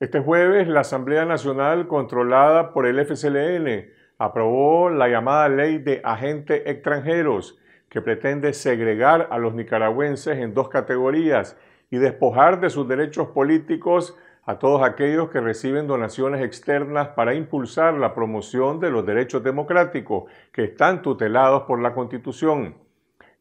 Este jueves, la Asamblea Nacional, controlada por el FCLN, aprobó la llamada Ley de Agentes Extranjeros, que pretende segregar a los nicaragüenses en dos categorías y despojar de sus derechos políticos a todos aquellos que reciben donaciones externas para impulsar la promoción de los derechos democráticos que están tutelados por la Constitución.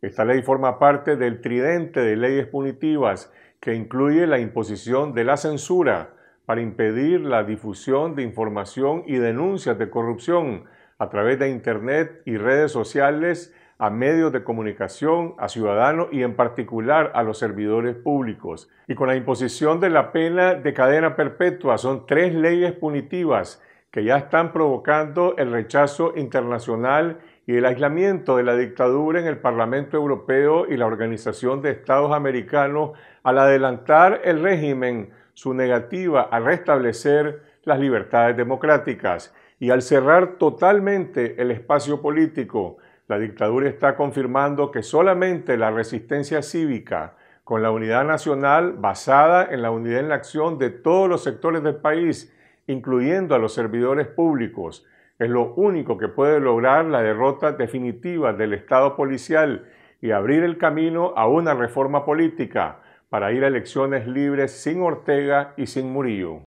Esta ley forma parte del tridente de leyes punitivas que incluye la imposición de la censura, para impedir la difusión de información y denuncias de corrupción a través de Internet y redes sociales a medios de comunicación, a ciudadanos y en particular a los servidores públicos. Y con la imposición de la pena de cadena perpetua son tres leyes punitivas que ya están provocando el rechazo internacional y el aislamiento de la dictadura en el Parlamento Europeo y la Organización de Estados Americanos al adelantar el régimen su negativa a restablecer las libertades democráticas y al cerrar totalmente el espacio político, la dictadura está confirmando que solamente la resistencia cívica, con la unidad nacional basada en la unidad en la acción de todos los sectores del país, incluyendo a los servidores públicos, es lo único que puede lograr la derrota definitiva del Estado policial y abrir el camino a una reforma política para ir a elecciones libres sin Ortega y sin Murillo.